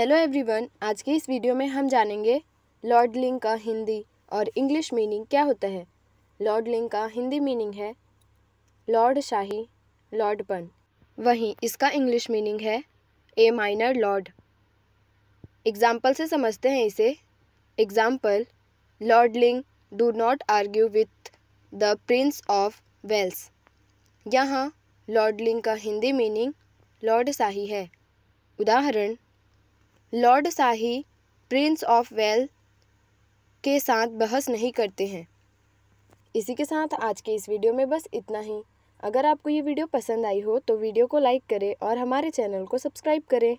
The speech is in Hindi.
हेलो एवरीवन आज के इस वीडियो में हम जानेंगे लॉर्डलिंग का हिंदी और इंग्लिश मीनिंग क्या होता है लॉर्डलिंग का हिंदी मीनिंग है लॉर्ड शाही लॉर्डपन वहीं इसका इंग्लिश मीनिंग है ए माइनर लॉर्ड एग्जाम्पल से समझते हैं इसे example lordling do not argue with the prince of Wales यहाँ लॉर्डलिंग का हिंदी मीनिंग लॉर्ड शाही है उदाहरण लॉर्ड शाही प्रिंस ऑफ वेल के साथ बहस नहीं करते हैं इसी के साथ आज के इस वीडियो में बस इतना ही अगर आपको ये वीडियो पसंद आई हो तो वीडियो को लाइक करें और हमारे चैनल को सब्सक्राइब करें